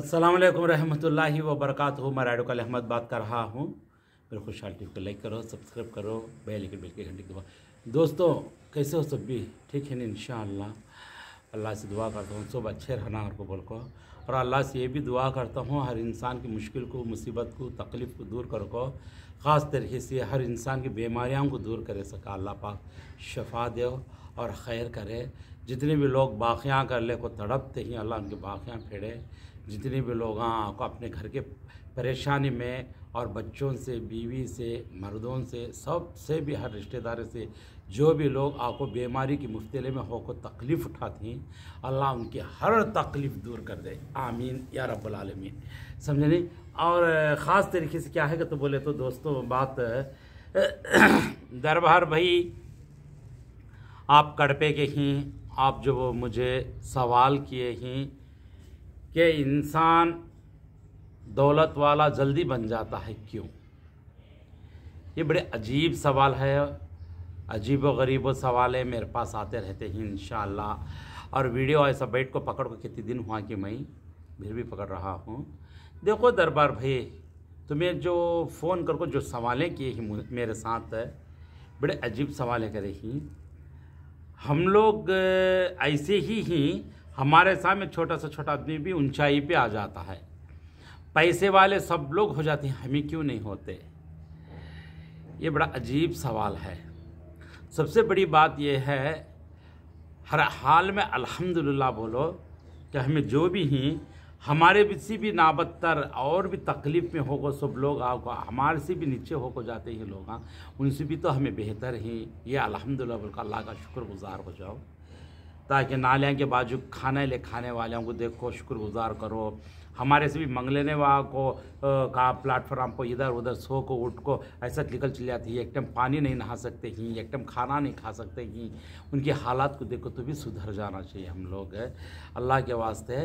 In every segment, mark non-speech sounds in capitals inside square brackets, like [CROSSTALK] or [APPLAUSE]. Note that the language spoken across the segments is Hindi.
अस्सलाम वालेकुम रहमतुल्लाहि व बरकातहू मैं राडोकल अहमद बात कर रहा हूँ मेरे खुशहाल टीवी को लाइक करो सब्सक्राइब करो बेल आइकन बेल के घंटे दबा दोस्तों कैसे हो सब भी ठीक है ना इन अल्लाह से दुआ करता हूँ सब अच्छे रहना हर को बोल को और अल्लाह से ये भी दुआ करता हूँ हर इंसान की मुश्किल को मुसीबत को तकलीफ़ को दूर कर को ख़ास तरीके से हर इंसान की बीमारियों को दूर करे सका अल्लाह पाक शफा दे और खैर करे जितने भी लोग बाखियाँ कर ले को तड़पते ही अल्लाह उनके बाखियाँ फेड़े जितने भी लोग आपको हाँ, अपने घर के परेशानी में और बच्चों से बीवी से मर्दों से सब से भी हर रिश्तेदार से जो भी लोग आपको बीमारी की मुफ्तले में हो को तकलीफ़ उठाती अल्लाह उनकी हर तकलीफ़ दूर कर दे आमीन या रब्बुल आलमीन समझे नहीं और ख़ास तरीके से क्या है कि तो बोले तो दोस्तों बात [COUGHS] दरबार भाई आप कड़पे के ही आप जो मुझे सवाल किए ही कि इंसान दौलत वाला जल्दी बन जाता है क्यों ये बड़े अजीब सवाल है अजीब व गरीब सवाल है मेरे पास आते रहते हैं इन और वीडियो ऐसा बैठ को पकड़ को कितने दिन हुआ कि मैं फिर भी पकड़ रहा हूँ देखो दरबार भाई तुम्हें जो फ़ोन करके जो सवालें किए मेरे साथ बड़े अजीब सवालें करे ही हम लोग ऐसे ही ही हमारे सामने छोटा सा छोटा आदमी भी ऊंचाई पे आ जाता है पैसे वाले सब लोग हो जाते हैं हम ही क्यों नहीं होते ये बड़ा अजीब सवाल है सबसे बड़ी बात यह है हर हाल में अल्हम्दुलिल्लाह बोलो कि हमें जो भी हैं हमारे से भी नाबत्तर और भी तकलीफ में होगो सब लोग आओ हमारे से भी नीचे होकर जाते हैं लोग हाँ। उनसे भी तो हमें बेहतर ही ये अलहमदिल्ला बल्कि अल्लाह का शुक्रगुजार हो जाओ ताकि नालियाँ के बाजू खाने ले खाने वालों को देखो शुक्रगुजार करो हमारे से भी मंग लेने वालों को का प्लेटफॉर्म को इधर उधर सो को उठ को ऐसा निकल चली जाती है एक टाइम पानी नहीं नहा सकते ही एक टाइम खाना नहीं खा सकते ही उनकी हालात को देखो तो भी सुधर जाना चाहिए हम लोग अल्लाह के वास्ते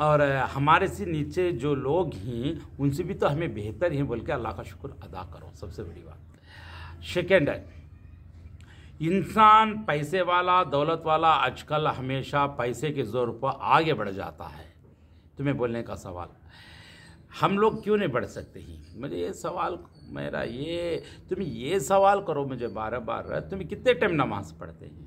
और हमारे से नीचे जो लोग हैं उनसे भी तो हमें बेहतर हैं बोल के अल्लाह का शुक्र अदा करो सबसे बड़ी बात सेकेंड है इंसान पैसे वाला दौलत वाला आजकल हमेशा पैसे के ज़ोर पर आगे बढ़ जाता है तुम्हें बोलने का सवाल हम लोग क्यों नहीं बढ़ सकते हैं मुझे ये सवाल मेरा ये तुम ये सवाल करो मुझे बार बार तुम कितने टाइम नमाज़ पढ़ते हैं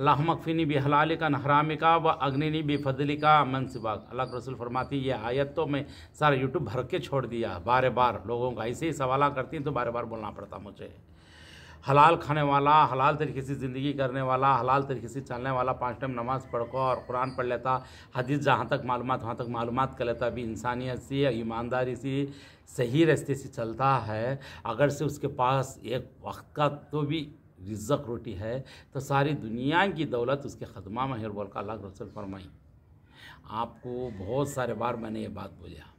अल्लाह मकफ़िनी बहलाल का नहराम का व अग्निनी बेफदली का मनसिबाग अल्लाह रसूल फरमाती ये आयत तो मैं सारा यूट्यूब भर के छोड़ दिया बार बार लोगों का ऐसे ही सवाल करती हैं तो बार बार बोलना पड़ता मुझे हलाल खाने वाला हलाल तरीके से ज़िंदगी करने वाला हलाल तरीके से चलने वाला पाँच टाइम नमाज़ को और कुरान पढ़ लेता हदीस जहाँ तक मालूम वहाँ तक मालूम कर लेता अभी इंसानियत से ईमानदारी से सही रास्ते से चलता है अगर से उसके पास एक वक्त का तो भी रिजक रोटी है तो सारी दुनिया की दौलत उसके खदमा में है का अलग रसूल फरमाई आपको बहुत सारे बार मैंने ये बात बोला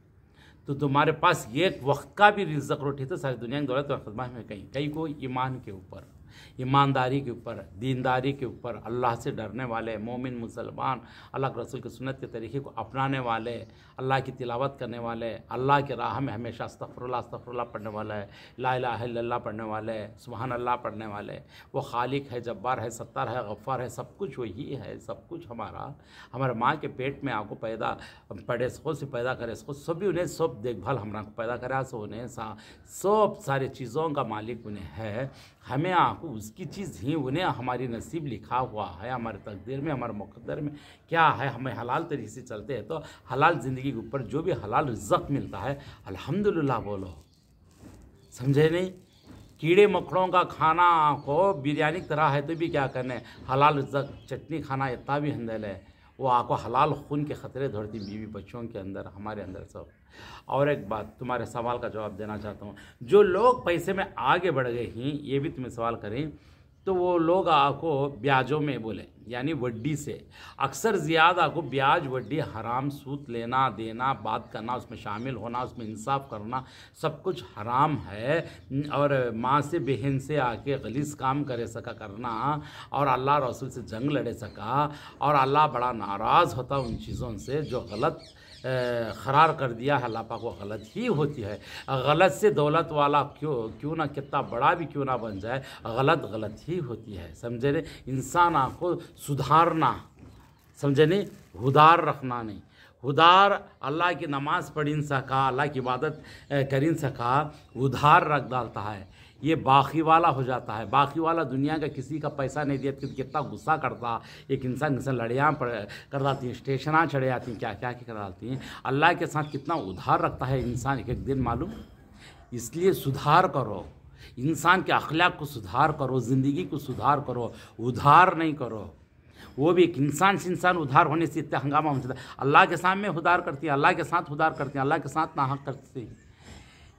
तो तुम्हारे पास एक वक्त का भी रिजक रोटी तो सारी दुनिया की दौलत और खदमा में कहीं कहीं को ईमान के ऊपर ईमानदारी के ऊपर दीनदारी के ऊपर अल्लाह से डरने वाले मोमिन मुसलमान अल्लाह के रसूल के सुनत के तरीके को अपनाने वाले अल्लाह की तिलावत करने वाले अल्लाह के राह में हमेशा अस्तफ़रल्ला अस्तफ़रल्ला पढ़ने वाला है ला लाला पढ़ने वाले सुबहान अल्लाह पढ़ने वाले वो खालिक है जब्बार है सत्तार है गफ़ार है सब कुछ वही है सब कुछ हमारा हमारे माँ के पेट में आपको पैदा पढ़े सो से पैदा करे सो सभी उन्हें सब देखभाल हमारा को पैदा करा सो उन्हें सा सब सारे चीज़ों का मालिक उन्हें है हमें आंखों उसकी चीज़ ही उन्हें हमारी नसीब लिखा हुआ है हमारे तकदीर में हमारे मुकदर में क्या है हमें हलाल तरीके से चलते हैं तो हलाल ज़िंदगी के ऊपर जो भी हलाल रिजक मिलता है अल्हम्दुलिल्लाह बोलो समझे नहीं कीड़े मकड़ों का खाना को बिरयानी की तरह है तो भी क्या करना है हलाल रिजक चटनी खाना इतना भी हंदल है वो आपको हलाल खून के ख़तरे दौड़ती बीवी बच्चों के अंदर हमारे अंदर सब और एक बात तुम्हारे सवाल का जवाब देना चाहता हूँ जो लोग पैसे में आगे बढ़ गए हैं ये भी तुम्हें सवाल करें तो वो लोग आपको ब्याजों में बोले यानी वड्डी से अक्सर ज़्यादा को ब्याज वड्डी हराम सूत लेना देना बात करना उसमें शामिल होना उसमें इंसाफ करना सब कुछ हराम है और माँ से बहन से आके गलीस काम करे सका करना और अल्लाह रसूल से जंग लड़े सका और अल्लाह बड़ा नाराज़ होता उन चीज़ों से जो गलत खरार कर दिया है लापा को गलत ही होती है गलत से दौलत वाला क्यों क्यों ना कितना बड़ा भी क्यों ना बन जाए गलत गलत ही होती है समझे इंसान आपको सुधारना समझे नहीं हुदार रखना नहीं उधार अल्लाह की नमाज़ पढ़ सका अल्लाह की इबादत कर सका उधार रख डालता है ये बाकी वाला हो जाता है बाकी वाला दुनिया का किसी का पैसा नहीं दिया कितना गुस्सा करता एक इंसान इंसान लड़ियाँ कर डालती हैं स्टेशना चढ़े जाती हैं क्या क्या क्या कर डालती हैं अल्लाह के साथ कितना उधार रखता है इंसान एक एक दिन मालूम इसलिए सुधार करो इंसान के अखलाक को सुधार करो ज़िंदगी को सुधार करो उधार नहीं करो वो भी एक इंसान से इंसान उधार होने से इतना हंगामा हो जाता है अल्लाह के सामने उधार करती है अल्लाह के साथ उधार करती है अल्लाह के साथ नाहक करते हैं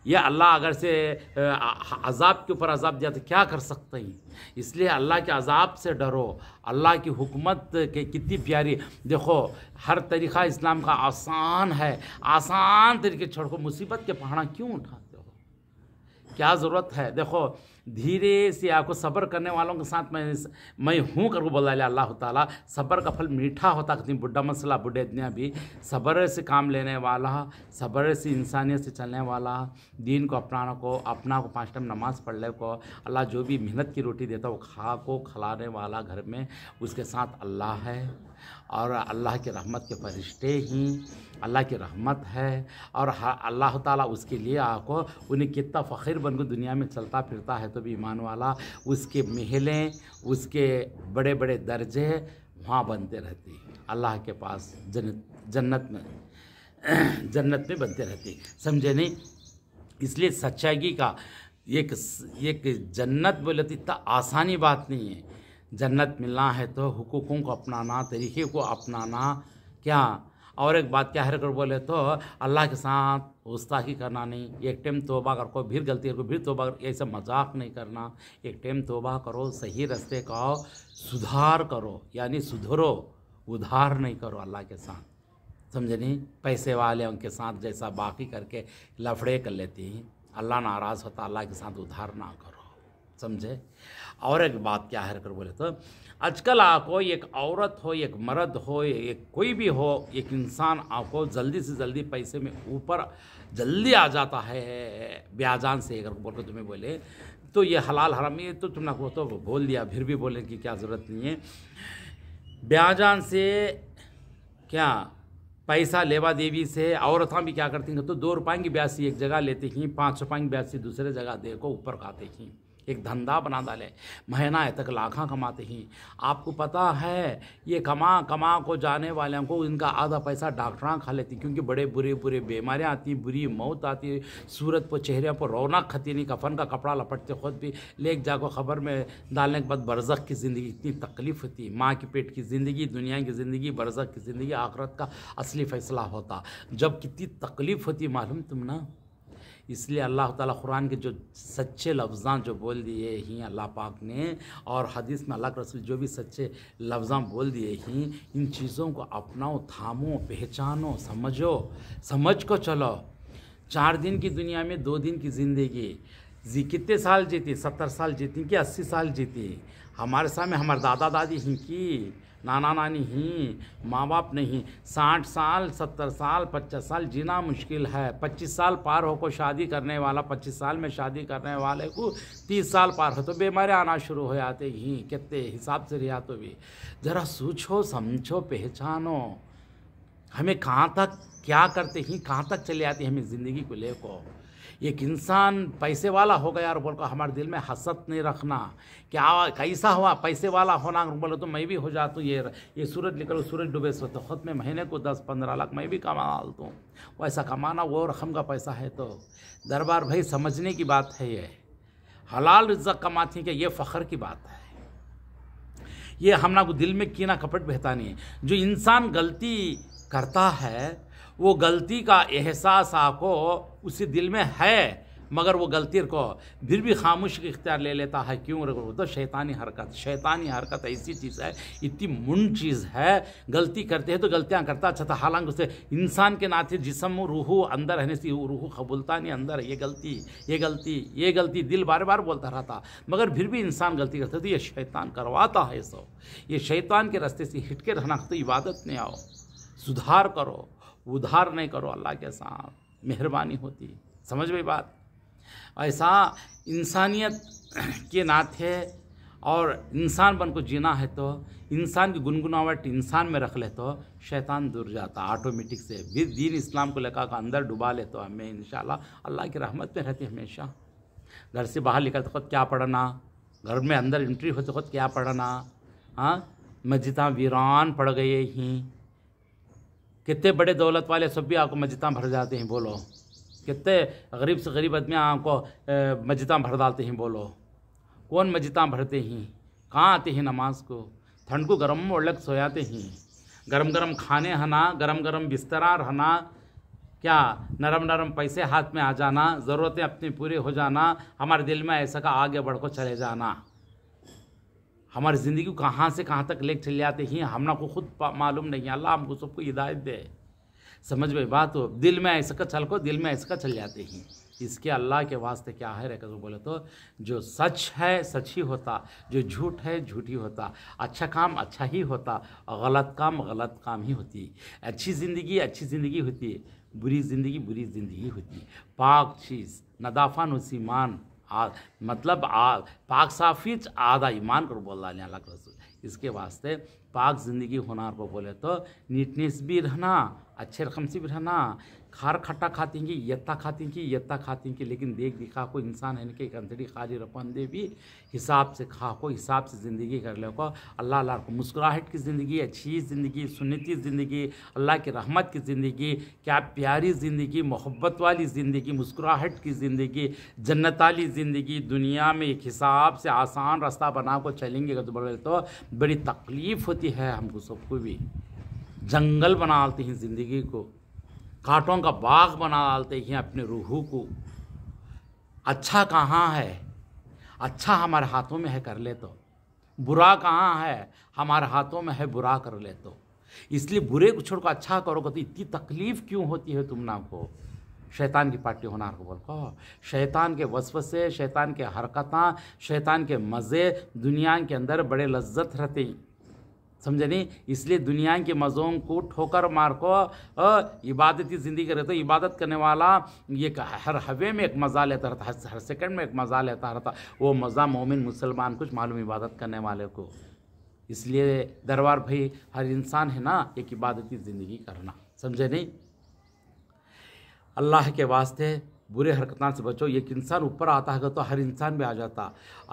या अल्लाह अगर से अजाब के ऊपर अजाब दिया तो क्या कर सकते हैं इसलिए अल्लाह के अजाब से डरो अल्लाह की हुकूमत के कितनी प्यारी देखो हर तरीक़ा इस्लाम का आसान है आसान तरीके छोड़ को मुसीबत के पहाड़ा क्यों उठाते हो क्या ज़रूरत है देखो धीरे से आपको सब्र करने वालों के साथ मैं मैं हूँ बोल बोला अल्लाह ताला सब्र का फल मीठा होता कहती बुढ़ा मसला बुढ़े इतना भी सब्र से काम लेने वाला सब्र से इंसानियत से चलने वाला दीन को अपनाने को अपना को पाँच टाइम नमाज पढ़ने को अल्लाह जो भी मेहनत की रोटी देता वो खा को खिलाने वाला घर में उसके साथ अल्लाह है और अल्लाह के रहमत के फरिश्ते ही अल्लाह की रहमत है और अल्लाह ताला उसके लिए आपको उन्हें कितना फ़खिर बन को दुनिया में चलता फिरता है तो भी ईमान वाला उसके महलें उसके बड़े बड़े दर्जे वहाँ बनते रहते हैं अल्लाह के पास जन, जन्नत में [CLEARS THROAT] जन्नत में बनते रहते हैं समझे नहीं इसलिए सच्चाई का एक एक जन्नत बोले तो इतना आसानी बात नहीं है जन्नत मिलना है तो हुकूकों को अपनाना तरीके को अपनाना क्या और एक बात क्या है कर बोले तो अल्लाह के साथ गुस्ताखी करना नहीं एक टाइम तोबा कर को फिर गलती करो फिर तोबा कर ऐसा मजाक नहीं करना एक टाइम तोबा करो सही रास्ते का सुधार करो यानी सुधरो उधार नहीं करो अल्लाह के साथ समझे नहीं पैसे वाले उनके साथ जैसा बाकी करके लफड़े कर लेती हैं अल्लाह नाराज़ होता अल्लाह के साथ उधार ना करो समझे और एक बात क्या है कर बोले तो आजकल आपको एक औरत हो एक मर्द हो एक कोई भी हो एक इंसान आपको जल्दी से जल्दी पैसे में ऊपर जल्दी आ जाता है ब्याजान से अगर बोल तुम्हें बोले तो ये हलाल हराम ये तो तुमने को तो बोल दिया फिर भी बोले कि क्या ज़रूरत नहीं है ब्याजान से क्या पैसा लेवा देवी से औरत भी क्या करती हैं तो दो रुपये की ब्यासी एक जगह लेती हैं पाँच रुपये की से दूसरे जगह देखो ऊपर खाते हैं एक धंधा बना डाले महीना तक लाखा कमाते हैं आपको पता है ये कमा कमा को जाने वालों को इनका आधा पैसा डॉक्टर खा लेती क्योंकि बड़े बुरे बुरे बीमारियाँ आती हैं बुरी मौत आती है सूरत पर चेहरे पर रौनक खती नहीं कफन का कपड़ा लपटते खुद भी लेक जाकर खबर में डालने के बाद बरसक की ज़िंदगी इतनी तकलीफ होती माँ के पेट की ज़िंदगी दुनिया की ज़िंदगी बरसक की ज़िंदगी आखरत का असली फैसला होता जब कितनी तकलीफ़ होती मालूम तुम ना इसलिए अल्लाह ताला कुरान के जो सच्चे लफ्जा जो बोल दिए हैं अल्लाह पाक ने और हदीस में अल्लाह के रसूल जो भी सच्चे लफ्जा बोल दिए हैं इन चीज़ों को अपनाओ थामो पहचानो समझो समझ को चलो चार दिन की दुनिया में दो दिन की ज़िंदगी जी कितने साल जीती सत्तर साल जीती कि अस्सी साल जीती हमारे सामने हमारे दादा दादी ही की नाना नानी ही माँ बाप नहीं साठ साल सत्तर साल पचास साल जीना मुश्किल है पच्चीस साल पार हो को शादी करने वाला पच्चीस साल में शादी करने वाले को तीस साल पार हो तो बीमारियाँ आना शुरू हो जाते ही कितने हिसाब से रिया तो भी ज़रा सोचो समझो पहचानो हमें कहाँ तक क्या करते ही कहाँ तक चले जाती हमें ज़िंदगी को लेकर एक इंसान पैसे वाला हो गया और बोल को हमारे दिल में हसत नहीं रखना कि आ कैसा हुआ पैसे वाला होना बोले तो मैं भी हो जाता हूँ ये ये सूरज निकल सूरज डूबे सोते खुद में महीने को दस पंद्रह लाख मैं भी कमा डालता हूँ वैसा कमाना वो रकम का पैसा है तो दरबार भाई समझने की बात है ये हलाल रिज्जक कमाती है ये फ़ख्र की बात है ये हम ना को दिल में कीना कपट बहता नहीं है जो इंसान गलती करता है वो गलती का एहसास आपको उसी दिल में है मगर वो गलती को फिर भी खामोश की इख्तियार ले लेता है क्यों रखो तो शैतानी हरकत शैतानी हरकत ऐसी चीज़ है इतनी मुन चीज़ है गलती करते हैं तो गलतियाँ करता अच्छा था तो हालांकि उसे इंसान के नाते जिसम रूह अंदर रहने से रूहू कबूलता नहीं अंदर ये गलती ये गलती ये गलती दिल बार बार बोलता रहता मगर फिर भी इंसान गलती करता तो ये शैतान करवाता है सब ये शैतान के रस्ते से हिटके रहना तो इबादत नहीं आओ सुधार करो उधार नहीं करो अल्लाह के साथ मेहरबानी होती समझ में बात ऐसा इंसानियत के नाते और इंसान बन को जीना है तो इंसान की गुनगुनावट इंसान में रख ले तो शैतान दूर जाता ऑटोमेटिक से भी दीन इस्लाम को लेकर अंदर डुबा ले तो हमें इन अल्लाह की रहमत में रहती हमेशा घर से बाहर निकलते तो खुद क्या पढ़ना घर में अंदर एंट्री होते तो खुद क्या पढ़ना हाँ मस्जिदा वीरान पड़ गए ही कितने बड़े दौलत वाले सब भी आपको मस्जिद भर जाते हैं बोलो कितने गरीब से गरीब आदमी आपको मस्जिद भर डालते हैं बोलो कौन मस्जिद भरते हैं कहाँ आते हैं नमाज को ठंड को गर्म में अलग सोयाते हैं गरम गरम खाने हना गरम गरम बिस्तरा रहना क्या नरम नरम पैसे हाथ में आ जाना ज़रूरतें अपनी पूरी हो जाना हमारे दिल में ऐसा का आगे बढ़ चले जाना हमारी ज़िंदगी को कहाँ से कहाँ तक ले चले जाते हैं हमना को खुद मालूम नहीं है अल्लाह हमको सबको हिदायत दे समझ में बात हो दिल में ऐसा का चल को दिल में ऐसा का चल जाते हैं इसके अल्लाह के वास्ते क्या है रह बोले तो जो सच है सच ही होता जो झूठ है झूठ ही होता अच्छा काम अच्छा ही होता और गलत काम गलत काम ही होती अच्छी ज़िंदगी अच्छी ज़िंदगी होती बुरी ज़िंदगी बुरी ज़िंदगी होती पाक चीज़ नदाफा नसीमान आ, मतलब आ, पाक साफी आधा ईमान कर बोल रहा अलग रसूल इसके वास्ते पाक ज़िंदगी होना को बोले तो नीटनेस भी रहना अच्छे रकम से भी रहना खार खट्टा खाती कि यत्ता खाती कि यत्ता खाती कि लेकिन देख दिखा को इंसान है कि खाली रपन दे भी हिसाब से खा को हिसाब से ज़िंदगी कर ले को अल्लाह अल्लाह को मुस्कुराहट की ज़िंदगी अच्छी ज़िंदगी सुनती ज़िंदगी अल्लाह की रहमत की ज़िंदगी क्या प्यारी ज़िंदगी मोहब्बत वाली ज़िंदगी मुस्कुराहट की ज़िंदगी जन्नत वाली ज़िंदगी दुनिया में एक हिसाब से आसान रास्ता बना को चलेंगे तो बड़ी तकलीफ़ होती है हमको सबको भी जंगल बना लेते हैं ज़िंदगी को कांटों का बाग बना डालते हैं अपने रूहू को अच्छा कहाँ है अच्छा हमारे हाथों में है कर ले तो बुरा कहाँ है हमारे हाथों में है बुरा कर ले तो इसलिए बुरे को छोड़ को अच्छा करोगे तो इतनी तकलीफ़ क्यों होती है तुम ना को शैतान की पार्टी होना को बोल कहो शैतान के वसवसे शैतान के हरकत शैतान के मज़े दुनिया के अंदर बड़े लज्जत रहते हैं समझे नहीं इसलिए दुनिया के मज़ों को ठोकर मार को इबादती ज़िंदगी करे तो इबादत करने वाला ये हर हवे में एक मज़ा लेता रहता हर, हर सेकंड में एक मज़ा लेता रहता वो मज़ा मोमिन मुसलमान कुछ मालूम इबादत करने वाले को इसलिए दरबार भाई हर इंसान है ना एक इबादती ज़िंदगी करना समझे नहीं अल्लाह के वास्ते बुरे हरकतान से बचो एक इंसान ऊपर आता है तो हर इंसान भी आ जाता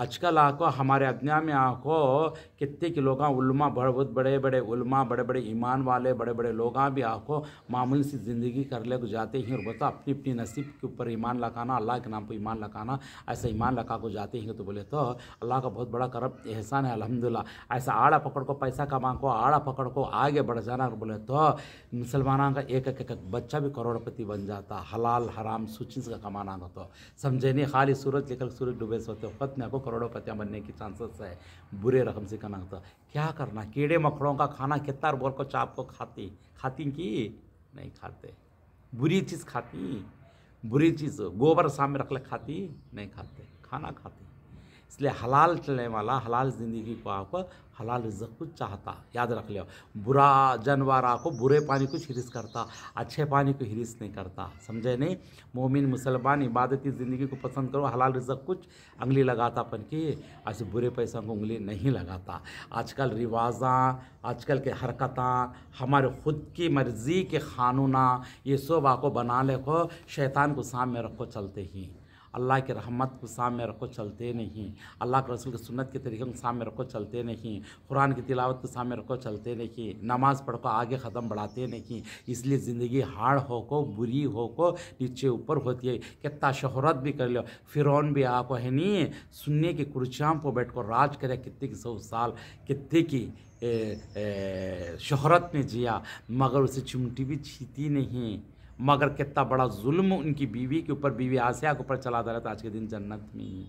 आजकल आको हमारे अज्ञा में आको कितने के लोग उलमा बहुत बड़े बड़े उलमा बड़े बड़े ईमान वाले बड़े बड़े लोग भी आको मामूली सी ज़िंदगी कर ले जाते हैं और बता अपनी अपनी नसीब के ऊपर ईमान लगाना अल्लाह के नाम पर ईमान लगाना ऐसा ईमान लगा को जाते हैं तो बोले तो अल्लाह का बहुत बड़ा करब एहसान है अलहमदिल्ला ऐसा आड़ा पकड़ को पैसा कमा को आड़ा पकड़ को आगे बढ़ जाना बोले तो मुसलमानों का एक एक बच्चा भी करोड़पति बन जाता हलाल हराम सूची का कमाना होता समझे नहीं खाली सूरज लेकर सूरज डूबे सोते वक्त में आपको करोड़ोपतियाँ बनने की चांसेस है बुरे रकम से करना होता क्या करना कीड़े मकड़ों का खाना कितना बोल को चाप को खाती खाती कि नहीं खाते बुरी चीज़ खाती बुरी चीज़ गोबर सामने रख ले खाती नहीं खाते खाना खाती इसलिए हलाल चलने वाला हलाल ज़िंदगी को आप हलाल रिजक को चाहता याद रख लिया बुरा जानवर आपको बुरे पानी को हिरिस करता अच्छे पानी को हिरिस नहीं करता समझे नहीं मोमिन मुसलमान इबादती ज़िंदगी को पसंद करो हलाल रिजक कुछ उंगली लगाता अपन की ऐसे बुरे पैसों को उंगली नहीं लगाता आजकल रिवाजा आजकल के हरकतें हमारे खुद की मर्ज़ी के कानूना ये सब आपको बना लेखो शैतान को सामने रखो चलते ही अल्लाह के रहमत को सामने रखो चलते नहीं अल्लाह के रसूल की सुन्नत के तरीक़े को सामने रखो चलते नहीं कुरान की तिलावत को सामने रखो चलते नहीं नमाज़ पढ़ को आगे ख़त्म बढ़ाते नहीं इसलिए ज़िंदगी हार्ड हो को बुरी हो को नीचे ऊपर होती है कितना शहरत भी कर लो फिर भी आपको है नहीं सुनने की कुर्चाम पर बैठ को राज करे कितने की सौ साल कितने की शहरत ने जिया मगर उसे चिमटी भी छीती नहीं मगर कितना बड़ा जुल्म उनकी बीवी के ऊपर बीवी आसिया के ऊपर चला रहता आज के दिन जन्नत में ही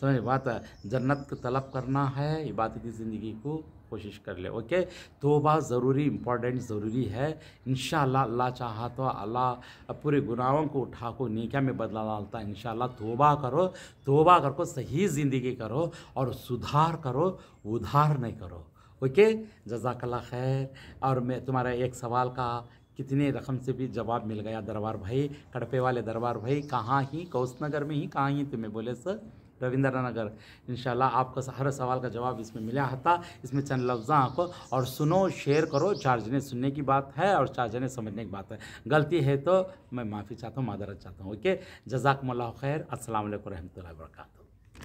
समझ बात जन्नत को तलब करना है इबादती ज़िंदगी को कोशिश कर ले ओके तो बात ज़रूरी इम्पॉर्टेंट ज़रूरी है इन अल्लाह चाह तो अल्लाह पूरे गुनाहों को उठा को निका में बदला डालता है इन तोबा करो तोबा करो सही ज़िंदगी करो और सुधार करो उधार नहीं करो ओके जजाकला खैर और मैं तुम्हारा एक सवाल का कितने रकम से भी जवाब मिल गया दरबार भाई कड़पे वाले दरबार भाई कहाँ ही कौशनगर में ही कहाँ ही तुम्हें बोले सर रविंद्र नगर इन आपका हर सवाल का जवाब इसमें मिला था इसमें चंद लफ्जा आपको और सुनो शेयर करो चार जने सुनने की बात है और चार जने समझने की बात है गलती है तो मैं माफ़ी चाहता हूँ मादरत चाहता हूँ ओके जजाक मल्ला खैर असल वरहमल वर्का